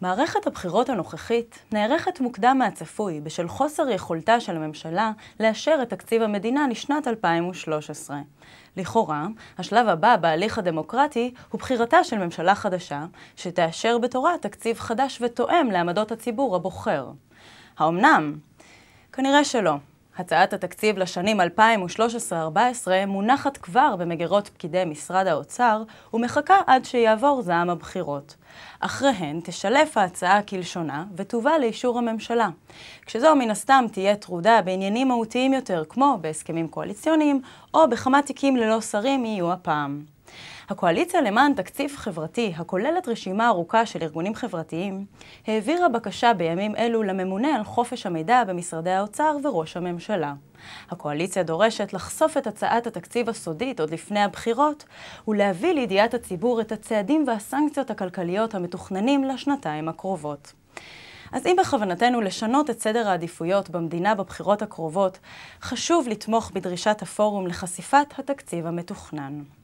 מערכת הבחירות הנוכחית נערכת מוקדם מהצפוי בשל חוסר יכולתה של הממשלה לאשר את תקציב המדינה לשנת 2013. לכאורה, השלב הבא בהליך הדמוקרטי הוא בחירתה של ממשלה חדשה, שתאשר בתורה תקציב חדש ותואם לעמדות הציבור הבוחר. האמנם? כנראה שלא. הצעת התקציב לשנים 2013-2014 מונחת כבר במגירות פקידי משרד האוצר ומחכה עד שיעבור זעם הבחירות. אחריהן תשלף ההצעה כלשונה ותובא לאישור הממשלה. כשזו מן הסתם תהיה טרודה בעניינים מהותיים יותר כמו בהסכמים קואליציוניים או בכמה תיקים ללא שרים יהיו הפעם. הקואליציה למען תקציב חברתי, הכוללת רשימה ארוכה של ארגונים חברתיים, העבירה בקשה בימים אלו לממונה על חופש המידע במשרדי האוצר וראש הממשלה. הקואליציה דורשת לחשוף את הצעת התקציב הסודית עוד לפני הבחירות, ולהביא לידיעת הציבור את הצעדים והסנקציות הכלכליות המתוכננים לשנתיים הקרובות. אז אם בכוונתנו לשנות את סדר העדיפויות במדינה בבחירות הקרובות, חשוב לתמוך בדרישת הפורום לחשיפת התקציב המתוכנן.